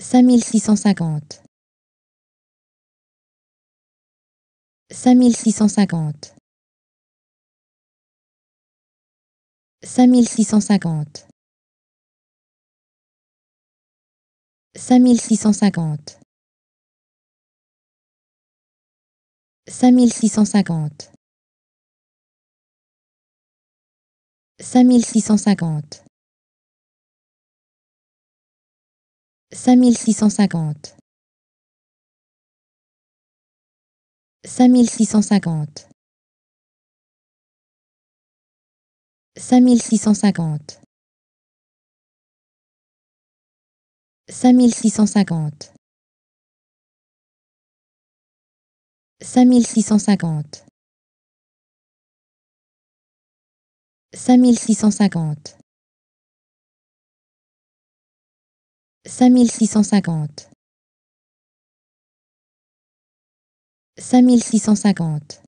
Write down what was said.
5650 5650 5650 5650 5650 5650 5650 5650 5650 5650 5650 5650 Cinq mille six cent cinquante. Cinq mille six cent cinquante.